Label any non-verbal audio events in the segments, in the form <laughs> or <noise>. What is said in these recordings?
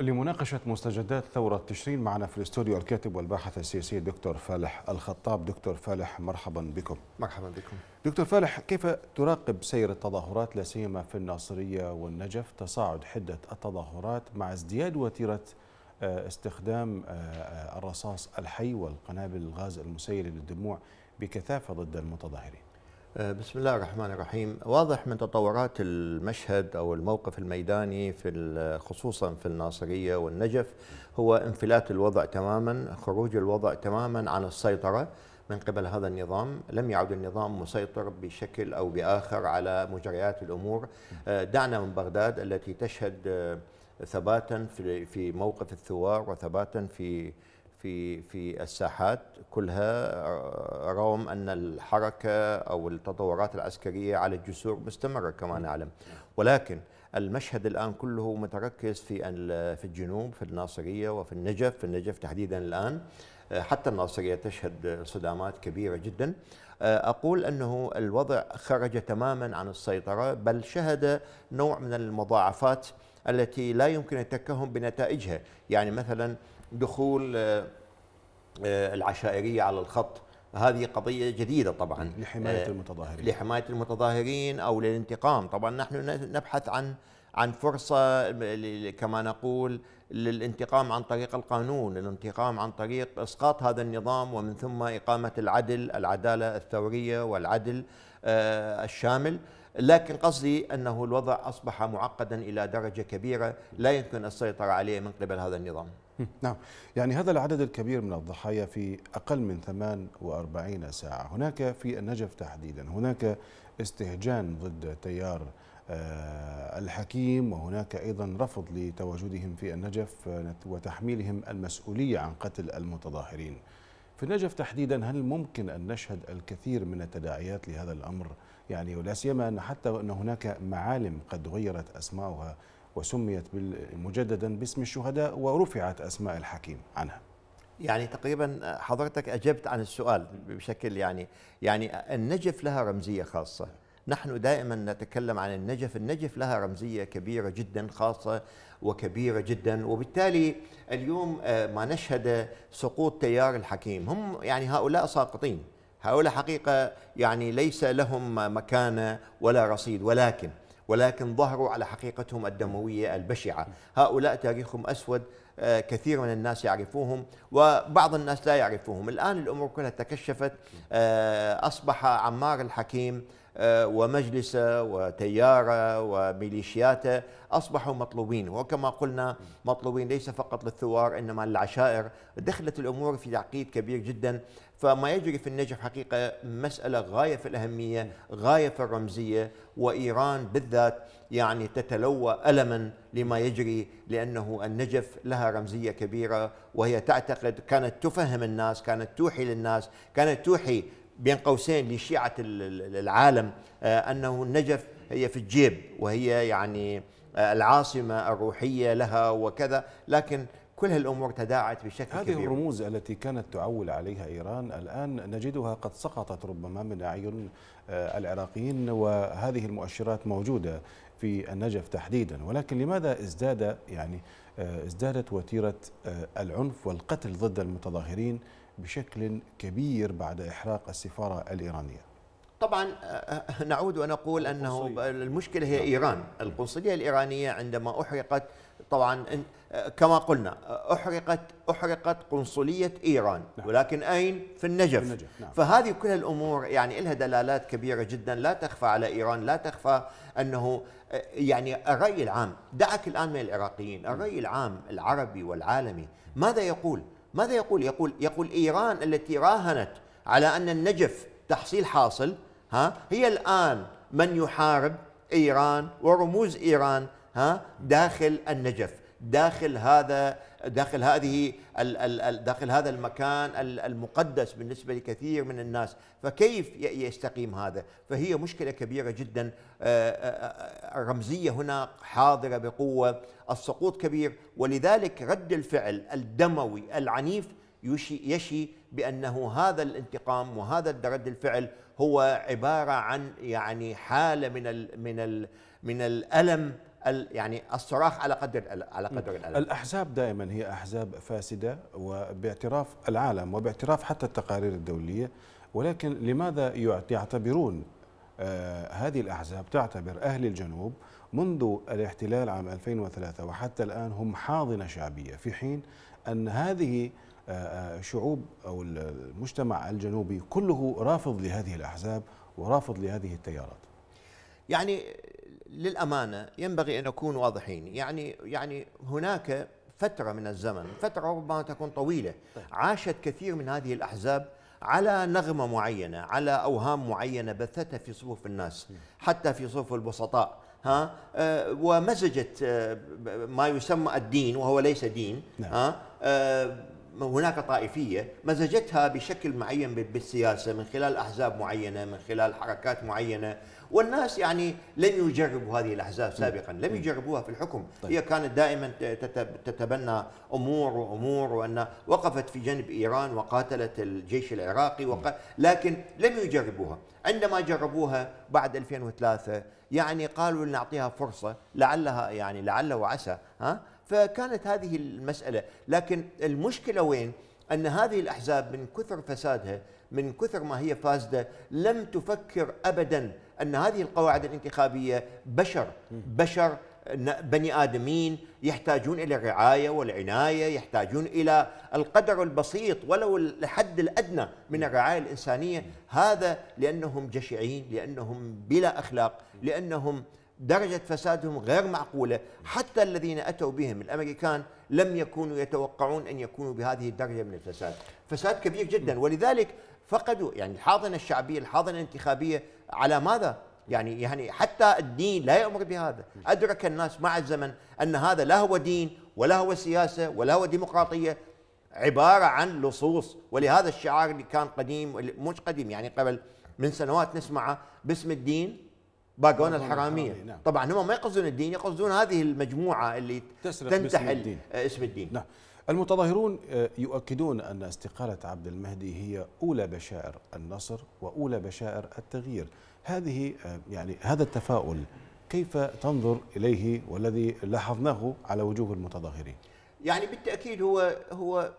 لمناقشة مستجدات ثورة تشرين معنا في الاستوديو الكاتب والباحث السياسي دكتور فالح الخطاب دكتور فالح مرحبا بكم مرحبا بكم دكتور فالح كيف تراقب سير التظاهرات لا سيما في الناصرية والنجف تصاعد حدة التظاهرات مع ازدياد وتيرة آه، استخدام آه، آه، الرصاص الحي والقنابل الغاز المسيلة للدموع بكثافة ضد المتظاهرين آه، بسم الله الرحمن الرحيم واضح من تطورات المشهد أو الموقف الميداني في خصوصا في الناصرية والنجف هو انفلات الوضع تماما خروج الوضع تماما عن السيطرة من قبل هذا النظام لم يعد النظام مسيطر بشكل أو بآخر على مجريات الأمور آه، دعنا من بغداد التي تشهد آه، ثباتا في موقف الثوار وثباتا في في في الساحات كلها رغم ان الحركه او التطورات العسكريه على الجسور مستمره كما نعم. نعلم ولكن المشهد الان كله متركز في في الجنوب في الناصريه وفي النجف في النجف تحديدا الان حتى الناصريه تشهد صدامات كبيره جدا اقول انه الوضع خرج تماما عن السيطره بل شهد نوع من المضاعفات التي لا يمكن التكهن بنتائجها يعني مثلا دخول آه، آه، العشائريه على الخط هذه قضيه جديده طبعا لحمايه آه، المتظاهرين لحمايه المتظاهرين او للانتقام طبعا نحن نبحث عن عن فرصه كما نقول للانتقام عن طريق القانون الانتقام عن طريق اسقاط هذا النظام ومن ثم اقامه العدل العداله الثوريه والعدل الشامل لكن قصدي أنه الوضع أصبح معقدا إلى درجة كبيرة لا يمكن السيطرة عليه من قبل هذا النظام نعم يعني هذا العدد الكبير من الضحايا في أقل من 48 ساعة هناك في النجف تحديدا هناك استهجان ضد تيار آه، الحكيم وهناك أيضا رفض لتواجدهم في النجف آه، وتحميلهم المسؤولية عن قتل المتظاهرين في النجف تحديدا هل ممكن أن نشهد الكثير من التداعيات لهذا الأمر يعني ولا سيما أن حتى أن هناك معالم قد غيرت أسماؤها وسميت مجددا باسم الشهداء ورفعت أسماء الحكيم عنها يعني تقريبا حضرتك أجبت عن السؤال بشكل يعني يعني النجف لها رمزية خاصة نحن دائما نتكلم عن النجف النجف لها رمزية كبيرة جدا خاصة وكبيرة جدا وبالتالي اليوم آه، ما نشهد سقوط تيار الحكيم هم يعني هؤلاء ساقطين هؤلاء حقيقة يعني ليس لهم مكانة ولا رصيد ولكن ولكن ظهروا على حقيقتهم الدموية البشعة هؤلاء تاريخهم أسود آه، كثير من الناس يعرفوهم وبعض الناس لا يعرفوهم الآن الأمور كلها تكشفت آه، أصبح عمار الحكيم ومجلسه وتياره وميليشياته اصبحوا مطلوبين وكما قلنا مطلوبين ليس فقط للثوار انما للعشائر دخلت الامور في تعقيد كبير جدا فما يجري في النجف حقيقه مساله غايه في الاهميه غايه في الرمزيه وايران بالذات يعني تتلوى الما لما يجري لانه النجف لها رمزيه كبيره وهي تعتقد كانت تفهم الناس كانت توحي للناس كانت توحي بين قوسين لشيعة العالم آه، أنه النجف هي في الجيب وهي يعني آه، العاصمة الروحية لها وكذا لكن كل هالأمور تداعت بشكل هذه كبير هذه الرموز التي كانت تعول عليها إيران الآن نجدها قد سقطت ربما من أعين آه، العراقيين وهذه المؤشرات موجودة في النجف تحديدا ولكن لماذا ازداد يعني ازدادت وتيرة العنف والقتل ضد المتظاهرين بشكل كبير بعد إحراق السفارة الإيرانية طبعا أه، أه، نعود ونقول أنه المشكلة هي نعم. إيران القنصلية الإيرانية عندما أحرقت طبعا أه، كما قلنا أحرقت أحرقت قنصلية إيران نعم. ولكن أين؟ في النجف, في النجف. نعم. فهذه كل الأمور يعني لها دلالات كبيرة جدا لا تخفى على إيران لا تخفى أنه يعني الرأي العام دعك الآن من العراقيين نعم. الرأي العام العربي والعالمي ماذا يقول؟ ماذا يقول يقول يقول إيران التي راهنت على أن النجف تحصيل حاصل ها هي الآن من يحارب إيران ورموز إيران ها داخل النجف داخل هذا داخل هذه داخل هذا المكان المقدس بالنسبه لكثير من الناس، فكيف يستقيم هذا؟ فهي مشكله كبيره جدا الرمزيه آه، آه، آه، هنا حاضره بقوه، السقوط كبير ولذلك رد الفعل الدموي العنيف يشي يشي بانه هذا الانتقام وهذا رد الفعل هو عباره عن يعني حاله من الـ من الـ من الالم يعني الصراخ على قدر على قدر الألم الأحزاب دائما هي أحزاب فاسدة وباعتراف العالم وباعتراف حتى التقارير الدولية ولكن لماذا يعتبرون آه، هذه الأحزاب تعتبر أهل الجنوب منذ الاحتلال عام 2003 وحتى الآن هم حاضنة شعبية في حين أن هذه آه، آه، شعوب أو المجتمع الجنوبي كله رافض لهذه الأحزاب ورافض لهذه التيارات يعني للامانه ينبغي ان نكون واضحين يعني يعني هناك فتره من الزمن فتره ربما تكون طويله عاشت كثير من هذه الاحزاب على نغمه معينه على اوهام معينه بثتها في صفوف الناس حتى في صفوف البسطاء ها آه، ومزجت آه، ما يسمى الدين وهو ليس دين نعم. ها آه، هناك طائفيه مزجتها بشكل معين بالسياسه من خلال احزاب معينه من خلال حركات معينه والناس يعني لم يجربوا هذه الاحزاب سابقا لم يجربوها في الحكم طيب. هي كانت دائما تتبنى امور وامور وان وقفت في جنب ايران وقاتلت الجيش العراقي وق... نعم. لكن لم يجربوها عندما جربوها بعد 2003 يعني قالوا لنعطيها فرصه لعلها يعني لعل وعسى ها فكانت هذه المساله لكن المشكله وين ان هذه الاحزاب من كثر فسادها من كثر ما هي فاسده لم تفكر ابدا ان هذه القواعد الانتخابيه بشر بشر بني ادمين يحتاجون الى الرعايه والعنايه، يحتاجون الى القدر البسيط ولو الحد الادنى من الرعايه الانسانيه، هذا لانهم جشعين، لانهم بلا اخلاق، لانهم درجة فسادهم غير معقولة حتى الذين أتوا بهم الأمريكان لم يكونوا يتوقعون أن يكونوا بهذه الدرجة من الفساد فساد كبير جدا ولذلك فقدوا يعني الحاضنه الشعبيه الحاضنه الانتخابيه على ماذا يعني يعني حتى الدين لا يامر بهذا ادرك الناس مع الزمن ان هذا لا هو دين ولا هو سياسه ولا هو ديمقراطيه عباره عن لصوص ولهذا الشعار اللي كان قديم مش قديم يعني قبل من سنوات نسمعه باسم الدين باقون الحرامية نعم. طبعا هم ما يقصدون الدين يقصدون هذه المجموعة اللي تنتحل آه، اسم الدين نعم. المتظاهرون آه، يؤكدون أن استقالة عبد المهدي هي أولى بشائر النصر وأولى بشائر التغيير هذه آه، يعني هذا التفاؤل كيف تنظر إليه والذي لاحظناه على وجوه المتظاهرين يعني بالتأكيد هو هو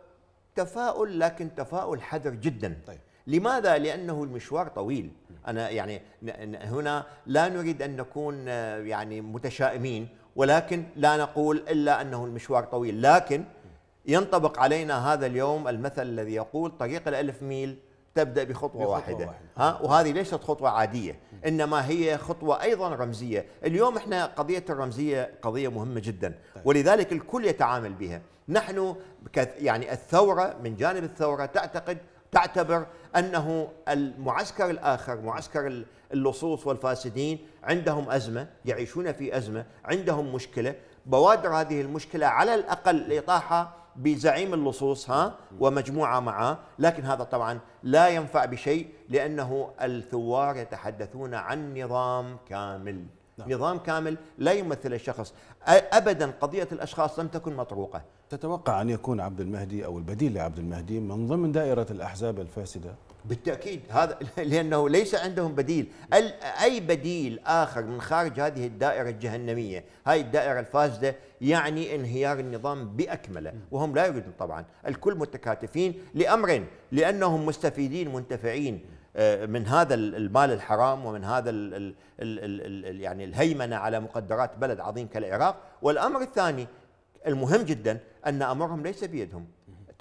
تفاؤل لكن تفاؤل حذر جدا طيب. لماذا؟ لأنه المشوار طويل أنا يعني هنا لا نريد أن نكون آه، يعني متشائمين ولكن لا نقول إلا أنه المشوار طويل لكن ينطبق علينا هذا اليوم المثل الذي يقول طريق الألف ميل تبدأ بخطوة, بخطوة واحدة. واحدة ها وهذه ليست خطوة عادية إنما هي خطوة أيضا رمزية اليوم إحنا قضية الرمزية قضية مهمة جدا طيب. ولذلك الكل يتعامل بها نحن يعني الثورة من جانب الثورة تعتقد تعتبر أنه المعسكر الآخر معسكر اللصوص والفاسدين عندهم أزمة يعيشون في أزمة عندهم مشكلة بوادر هذه المشكلة على الأقل الإطاحة بزعيم اللصوص ها ومجموعه معه لكن هذا طبعا لا ينفع بشيء لانه الثوار يتحدثون عن نظام كامل نعم. نظام كامل لا يمثل الشخص ابدا قضيه الاشخاص لم تكن مطروقه تتوقع ان يكون عبد المهدي او البديل لعبد المهدي من ضمن دائره الاحزاب الفاسده بالتاكيد هذا <laughs> لانه ليس عندهم بديل اي بديل اخر من خارج هذه الدائره الجهنميه هاي الدائره الفاسده يعني انهيار النظام باكمله وهم لا يريدون طبعا الكل متكاتفين لامر لانهم مستفيدين منتفعين آه، من هذا المال الحرام ومن هذا الـ ال ال ال يعني الهيمنه على مقدرات بلد عظيم كالعراق والامر الثاني المهم جدا ان امرهم ليس بيدهم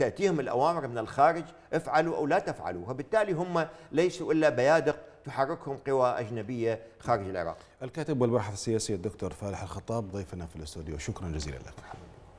تأتيهم الأوامر من الخارج افعلوا أو لا تفعلوا وبالتالي هم ليسوا إلا بيادق تحركهم قوى أجنبية خارج العراق الكاتب والباحث السياسي الدكتور فالح الخطاب ضيفنا في الاستوديو شكرا جزيلا لك